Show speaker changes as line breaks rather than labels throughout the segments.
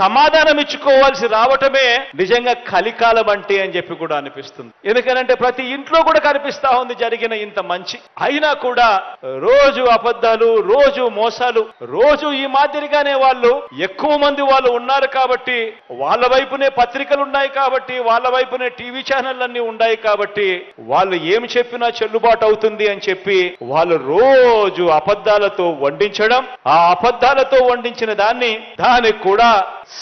సమాధానం ఇచ్చుకోవాల్సి రావటమే నిజంగా కలికాలం అంటే అని చెప్పి కూడా అనిపిస్తుంది ఎందుకనంటే ప్రతి ఇంట్లో కూడా కనిపిస్తా ఉంది జరిగిన ఇంత మంచి అయినా కూడా రోజు అబద్ధాలు రోజు మోసాలు రోజు ఈ మాదిరిగానే వాళ్ళు ఎక్కువ మంది వాళ్ళు ఉన్నారు కాబట్టి వాళ్ళ వైపునే పత్రికలు ఉన్నాయి కాబట్టి వాళ్ళ వైపునే టీవీ ఛానల్ అన్ని ఉన్నాయి కాబట్టి వాళ్ళు ఏమి చెప్పినా చెల్లుబాటు అవుతుంది అని చెప్పి వాళ్ళు రోజు అబద్ధాలతో వండించడం ఆ అబద్ధాలతో వండించిన దాన్ని దానికి కూడా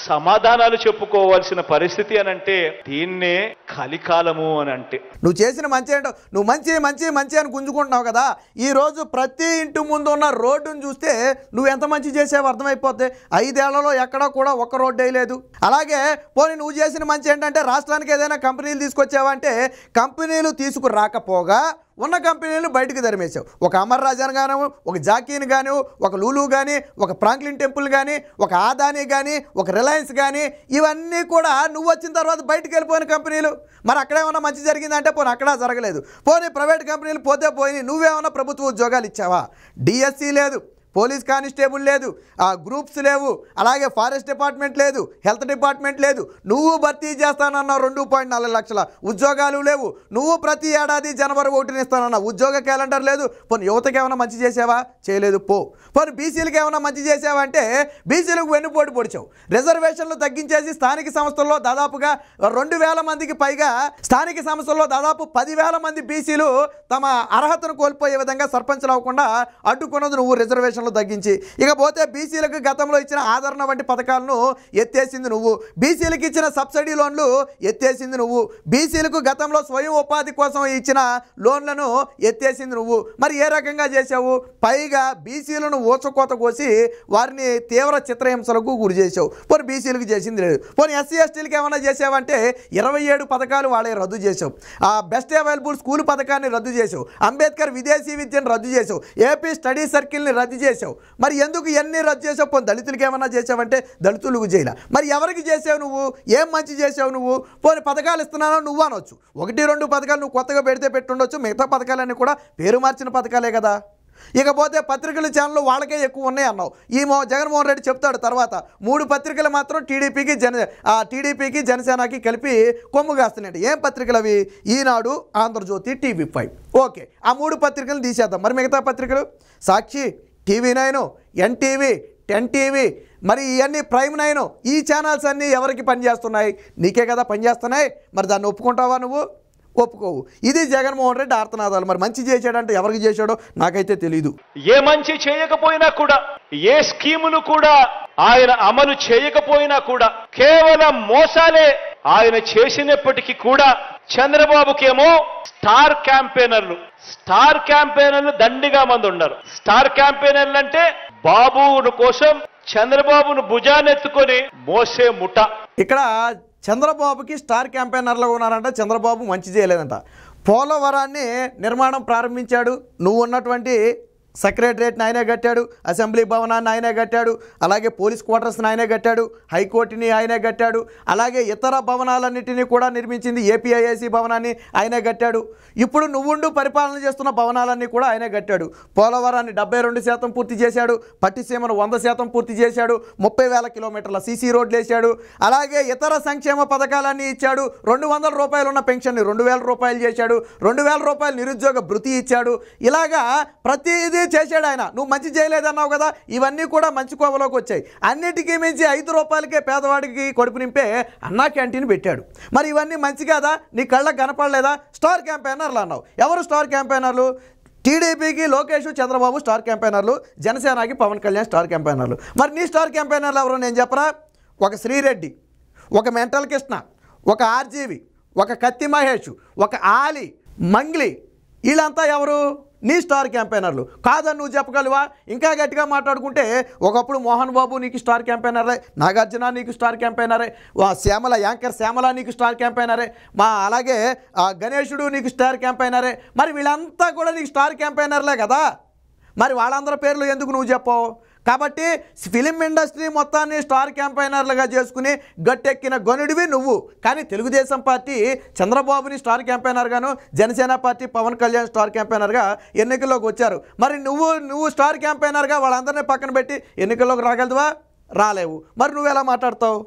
సమాధానాలు చెప్పుకోవాల్సిన పరిస్థితి అని అంటే దీన్నే కలికాలము అని అంటే
నువ్వు చేసిన మంచి అంటే నువ్వు మంచి మంచి మంచి అని గుంజుకుంటున్నావు కదా ఈరోజు ప్రతి ఇంటి ముందు ఉన్న రోడ్డును చూస్తే నువ్వు ఎంత మంచి చేసావు అర్థమైపోద్ది ఐదేళ్లలో ఎక్కడా కూడా ఒక్క రోడ్డు వేయలేదు అలాగే పోనీ నువ్వు చేసిన మంచి ఏంటంటే రాష్ట్రానికి ఏదైనా కంపెనీలు తీసుకొచ్చావంటే కంపెనీలు తీసుకురాకపోగా ఉన్న కంపెనీలు బయటకు ధరిమేశావు ఒక అమర్ రాజాను గాను ఒక జాకీని గాను ఒక లూలు కానీ ఒక ఫ్రాంక్లిన్ టెంపుల్ కానీ ఒక ఆదాని కానీ ఒక రిలయన్స్ కానీ ఇవన్నీ కూడా నువ్వు వచ్చిన తర్వాత బయటకు వెళ్ళిపోయిన కంపెనీలు మరి అక్కడేమన్నా మంచి జరిగిందంటే పోనీ అక్కడ జరగలేదు పోనీ ప్రైవేట్ కంపెనీలు పోతే పోయి నువ్వేమన్నా ప్రభుత్వ ఉద్యోగాలు ఇచ్చావా డిఎస్సి లేదు పోలీస్ కానిస్టేబుల్ లేదు ఆ గ్రూప్స్ లేవు అలాగే ఫారెస్ట్ డిపార్ట్మెంట్ లేదు హెల్త్ డిపార్ట్మెంట్ లేదు నువ్వు భర్తీ చేస్తానన్న రెండు పాయింట్ నాలుగు లక్షల ఉద్యోగాలు లేవు నువ్వు ప్రతి ఏడాది జనవరి ఒకటిని ఇస్తానన్న ఉద్యోగ క్యాలెండర్ లేదు పోనీ యువతకి ఏమైనా మంచి చేసావా చేయలేదు పో పోనీ బీసీలకు ఏమైనా మంచి చేసావా అంటే బీసీలకు వెన్నుపోటు పొడిచావు రిజర్వేషన్లు తగ్గించేసి స్థానిక సంస్థల్లో దాదాపుగా రెండు వేల మందికి పైగా స్థానిక సంస్థల్లో దాదాపు పదివేల మంది బీసీలు తమ అర్హతను కోల్పోయే విధంగా సర్పంచ్లు అవ్వకుండా అడ్డుకున్నది నువ్వు రిజర్వేషన్ పెన్షన్లు తగ్గించి ఇకపోతే బీసీలకు గతంలో ఇచ్చిన ఆదరణ వంటి పథకాలను ఎత్తేసింది నువ్వు బీసీలకు ఇచ్చిన సబ్సిడీ లోన్లు ఎత్తేసింది నువ్వు బీసీలకు గతంలో స్వయం ఉపాధి కోసం ఇచ్చిన లోన్లను ఎత్తేసింది నువ్వు మరి ఏ రకంగా చేసావు పైగా బీసీలను ఓచకోత కోసి వారిని తీవ్ర చిత్రహింసలకు గురి చేసావు పోనీ బీసీలకు చేసింది లేదు పోనీ ఎస్సీ ఎస్టీలకు ఏమైనా చేసావంటే ఇరవై ఏడు పథకాలు వాళ్ళే రద్దు చేసావు ఆ బెస్ట్ అవైలబుల్ స్కూల్ పథకాన్ని రద్దు చేసావు అంబేద్కర్ విదేశీ విద్యను రద్దు చేసావు ఏపీ స్టడీ సర్కిల్ని రద్దు చేసి చేసావు మరి ఎందుకు ఎన్ని రద్దు చేసావు పోనీ దళితులకి ఏమన్నా చేసావంటే దళితులకు చేయాల మరి ఎవరికి చేసావు నువ్వు ఏం మంచి చేసావు నువ్వు పోనీ పథకాలు ఇస్తున్నానో నువ్వు అనొచ్చు ఒకటి రెండు పథకాలు నువ్వు కొత్తగా పెడితే పెట్టుండొచ్చు మిగతా పథకాలన్నీ కూడా పేరు మార్చిన పథకాలే కదా ఇకపోతే పత్రికల ఛానళ్ళు వాళ్ళకే ఎక్కువ ఉన్నాయి అన్నావు ఈ జగన్మోహన్ రెడ్డి చెప్తాడు తర్వాత మూడు పత్రికలు మాత్రం టీడీపీకి జన టీడీపీకి జనసేనకి కలిపి కొమ్ము కాస్తున్నాయి ఏం పత్రికలు అవి Eenadu Andhra Jyothy TV five okay ఆ మూడు పత్రికలు తీసేద్దాం మరి మిగతా పత్రికలు Sakshi TV nine NTV ten TV మరి ఇవన్నీ ప్రైమ్ నైన్ ఈ ఛానల్స్ అన్నీ ఎవరికి పనిచేస్తున్నాయి నీకే కదా పనిచేస్తున్నాయి మరి దాన్ని ఒప్పుకుంటావా నువ్వు ఒప్పుకోవు ఇది జగన్మోహన్ రెడ్డి ఆర్తనాదాలు మరి మంచి చేశాడంటే ఎవరికి చేశాడో నాకైతే తెలీదు ఏ మంచి చేయకపోయినా కూడా ఏ స్కీములు కూడా ఆయన అమలు చేయకపోయినా
కూడా కేవలం మోసాలే ఆయన చేసినప్పటికీ కూడా చంద్రబాబుకేమో స్టార్ క్యాంపెయినర్లు స్టార్ క్యాంపెయినర్లు దండిగా మంది ఉన్నారు
స్టార్ క్యాంపెయినర్లు అంటే బాబు కోసం చంద్రబాబును భుజానెత్తుకొని మోసే ముఠ ఇక్కడ చంద్రబాబుకి స్టార్ క్యాంపెయినర్లు ఉన్నారంట చంద్రబాబు మంచి చేయలేదంట పోలవరాన్ని నిర్మాణం ప్రారంభించాడు నువ్వు ఉన్నటువంటి సెక్రటరియట్ని ఆయనే కట్టాడు అసెంబ్లీ భవనాన్ని ఆయనే కట్టాడు అలాగే పోలీస్ క్వార్టర్స్ని ఆయనే కట్టాడు హైకోర్టుని ఆయనే కట్టాడు అలాగే ఇతర భవనాలన్నింటినీ కూడా నిర్మించింది ఏపీఐఐసి భవనాన్ని ఆయనే కట్టాడు ఇప్పుడు నువ్వుండు పరిపాలన చేస్తున్న భవనాలన్నీ కూడా ఆయనే కట్టాడు పోలవరాన్ని డెబ్బై శాతం పూర్తి చేశాడు పట్టిసీమను వంద శాతం పూర్తి చేశాడు ముప్పై వేల కిలోమీటర్ల సీసీ రోడ్లు వేశాడు అలాగే ఇతర సంక్షేమ పథకాలన్నీ ఇచ్చాడు రెండు వందల రూపాయలు ఉన్న పెన్షన్ని రెండు వేల రూపాయలు చేశాడు రెండు వేల రూపాయలు నిరుద్యోగ భృతి ఇచ్చాడు ఇలాగా ప్రతిదీ మంచిదే చేశాడు ఆయన నువ్వు మంచి చేయలేదన్నావు కదా ఇవన్నీ కూడా మంచి కోవలోకి వచ్చాయి అన్నిటికీ మించి ఐదు రూపాయలకే పేదవాడికి కడుపు నింపే అన్నా క్యాంటీన్ పెట్టాడు మరి ఇవన్నీ మంచి కాదా నీ కళ్ళకు కనపడలేదా స్టార్ క్యాంపెయినర్లు అన్నావు ఎవరు స్టార్ క్యాంపెయినర్లు టీడీపీకి లోకేష్ చంద్రబాబు స్టార్ క్యాంపెయినర్లు జనసేనకి పవన్ కళ్యాణ్ స్టార్ క్యాంపెయినర్లు మరి నీ స్టార్ క్యాంపెయినర్లు ఎవరు నేను చెప్పరా ఒక శ్రీరెడ్డి ఒక మెంటల్ కృష్ణ ఒక ఆర్జీవి ఒక కత్తి మహేష్ ఒక ఆలి మంగ్లీ వీళ్ళంతా ఎవరు నీ స్టార్ క్యాంపెయినర్లు కాదని నువ్వు చెప్పగలవా ఇంకా గట్టిగా మాట్లాడుకుంటే ఒకప్పుడు మోహన్ బాబు నీకు స్టార్ క్యాంపెయినరే నాగార్జున నీకు స్టార్ క్యాంపెయినరే శ్యామల యాంకర్ శ్యామల నీకు స్టార్ క్యాంపెయినరే మా అలాగే గణేషుడు నీకు స్టార్ క్యాంపెయినరే మరి వీళ్ళంతా కూడా నీకు స్టార్ క్యాంపెయినర్లే కదా మరి వాళ్ళందరి పేర్లు ఎందుకు నువ్వు చెప్పావు కాబట్టి ఫిలిం ఇండస్ట్రీ మొత్తాన్ని స్టార్ క్యాంపైనర్లుగా చేసుకుని గట్టెక్కిన గనుడివి నువ్వు కానీ తెలుగుదేశం పార్టీ చంద్రబాబుని స్టార్ క్యాంపైనర్గాను జనసేన పార్టీ పవన్ కళ్యాణ్ స్టార్ క్యాంపైనర్గా ఎన్నికల్లోకి వచ్చారు మరి నువ్వు నువ్వు స్టార్ క్యాంపైనర్గా వాళ్ళందరినీ పక్కన పెట్టి ఎన్నికల్లోకి రాగలదువా రాలేవు మరి నువ్వు ఎలా మాట్లాడతావు